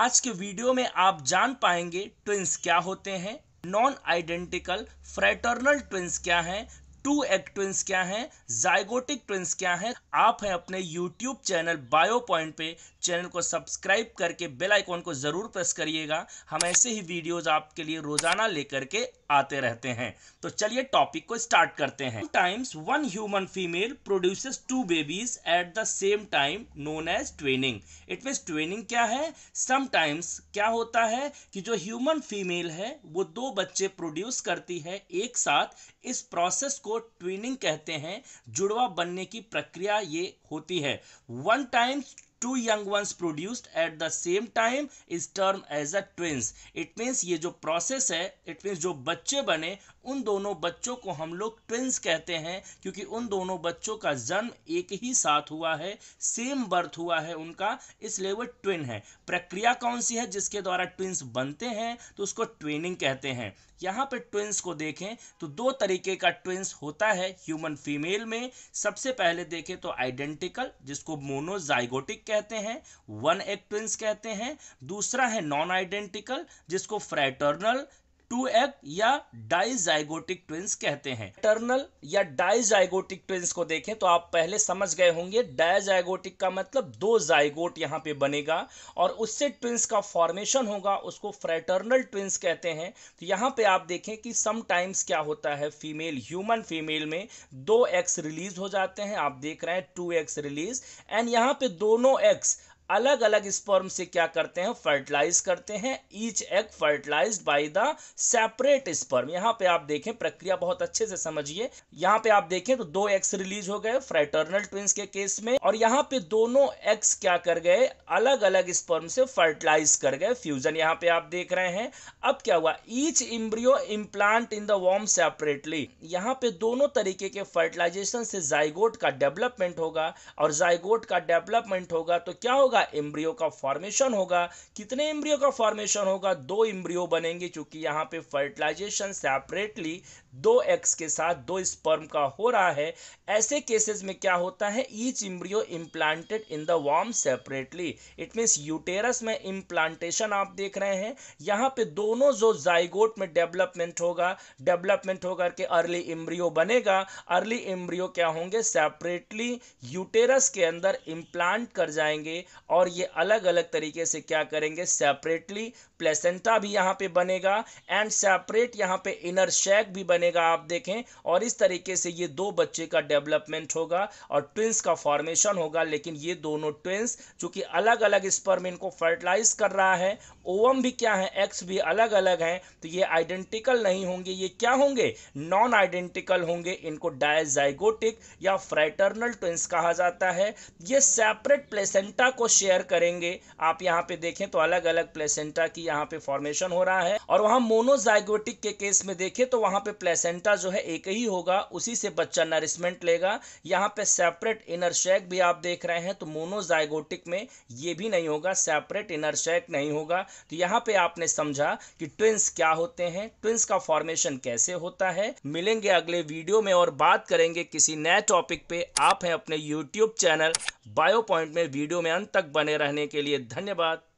आज के वीडियो में आप जान पाएंगे ट्विंस क्या होते हैं नॉन आइडेंटिकल फ्रेटर्नल ट्विंस क्या हैं टू एग ट्विंस क्या हैं जायगोटिक ट्विंस क्या हैं आप हैं अपने यूट्यूब चैनल बायो पॉइंट पे चैनल को सब्सक्राइब करके बेल आइकॉन को ज़रूर प्रेस करिएगा हम ऐसे ही वीडियोस आपके लिए रोजाना लेकर के आते रहते हैं तो चलिए टॉपिक को स्टार्ट करते हैं times one human female produces two babies at the same time known as twinning it mean twinning क्या है समटाइम्स क्या होता है कि जो ह्यूमन फीमेल है वो दो बच्चे प्रोड्यूस करती है एक साथ इस प्रोसेस को को ट्विनिंग कहते हैं जुड़वा बनने की प्रक्रिया ये होती है one times two young ones produced at the same time is termed as a twins it means ये जो प्रोसेस है इट मीन्स जो बच्चे बने उन दोनों बच्चों को हम लोग ट्विंस कहते हैं क्योंकि उन दोनों बच्चों का जन्म एक ही साथ हुआ है सेम बर्थ हुआ है उनका इसलिए वो ट्विन है प्रक्रिया कौन सी है जिसके द्वारा ट्विंस बनते हैं तो उसको ट्विनिंग कहते हैं यहाँ पे ट्विंस को देखें तो दो तरीके का ट्विंस होता है ह्यूमन फीमेल में सबसे पहले देखें तो आइडेंटिकल जिसको मोनोजाइगोटिक कहते हैं वन एग ट्विंस कहते हैं दूसरा है नॉन आइडेंटिकल जिसको फ्रेटर्नल टू एग या डाइजाइगोटिक ट्विंस कहते हैं टर्नल या डाइजाइगोटिक ट्विंस को देखें तो आप पहले समझ गए होंगे डायजाइगोटिक का मतलब दो जाइगोट यहां पे बनेगा और उससे ट्विंस का फॉर्मेशन होगा उसको फ्रेटर्नल ट्विंस कहते हैं तो यहां पे आप देखें कि समटाइम्स क्या होता है फीमेल ह्यूमन फीमेल में दो एक्स रिलीज हो जाते हैं आप देख रहे हैं टू एक्स रिलीज एंड यहां पर दोनों एक्स अलग अलग स्पर्म से क्या करते हैं फर्टिलाइज करते हैं each egg fertilize by the separate sperm यहां पे आप देखें प्रक्रिया बहुत अच्छे से समझिए यहां पे आप देखें तो दो एक्स रिलीज हो गए फ्रेटर्नल ट्विंस के केस में और यहां पे दोनों एक्स क्या कर गए अलग अलग स्पर्म से फर्टिलाइज कर गए फ्यूजन यहां पर आप देख रहे हैं अब क्या हुआ each embryo implant in the वॉर्म सेपरेटली यहां पर दोनों तरीके के फर्टिलाइजेशन से जाइगोट का डेवलपमेंट होगा और जाइगोट का डेवलपमेंट होगा तो क्या होगा होगा एम्ब्रियो का फॉर्मेशन होगा कितने एम्ब्रियो का फॉर्मेशन होगा दो एम्ब्रियो बनेंगे क्योंकि यहाँ पे फर्टिलाइजेशन सेपरेटली दो एक्स के साथ दो स्पर्म का हो रहा है ऐसे केसेस में क्या होता है each embryo implanted in the womb separately it means uterus में इम्प्लांटेशन आप देख रहे हैं यहाँ पे दोनों जो जाइगोट में डेवलपमेंट होगा डेवलपमेंट होकर के अर्ली इम्ब्रियो बनेगा अर्ली इम्ब्रियो क्या होंगे सेपरेटली यूटेरस के अंदर इम्प्लांट कर जाएंगे और ये अलग अलग तरीके से क्या करेंगे सेपरेटली प्लेसेंटा भी यहाँ पे बनेगा एंड सेपरेट यहाँ पे इनर शेक भी बने बनेगा आप देखें और इस तरीके से ये दो बच्चे का डेवलपमेंट होगा और ट्विंस का फॉर्मेशन होगा लेकिन ये दोनों ट्विंस जो कि अलग अलग स्पर्म इनको फर्टिलाइज कर रहा है ओवम भी क्या है एक्स भी अलग अलग हैं तो ये आइडेंटिकल नहीं होंगे ये क्या होंगे नॉन आइडेंटिकल होंगे इनको डायजाइगोटिक या फ्रेटर्नल ट्विंस कहा जाता है ये सेपरेट प्लेसेंटा को शेयर करेंगे आप यहाँ पे देखें तो अलग अलग प्लेसेंटा की यहाँ पे फॉर्मेशन हो रहा है और वहां मोनोजाइगोटिक के केस में देखें तो वहां पे प्लेसेंटा जो है एक ही होगा उसी से बच्चा नरिशमेंट लेगा यहाँ पे सेपरेट इनर शेक भी आप देख रहे हैं तो मोनोजाइगोटिक में ये भी नहीं होगा सेपरेट इनर शेक नहीं होगा तो यहाँ पे आपने समझा कि ट्विंस क्या होते हैं ट्विंस का फॉर्मेशन कैसे होता है मिलेंगे अगले वीडियो में और बात करेंगे किसी नए टॉपिक पे आप हैं अपने यूट्यूब चैनल बायो पॉइंट में वीडियो में अंत तक बने रहने के लिए धन्यवाद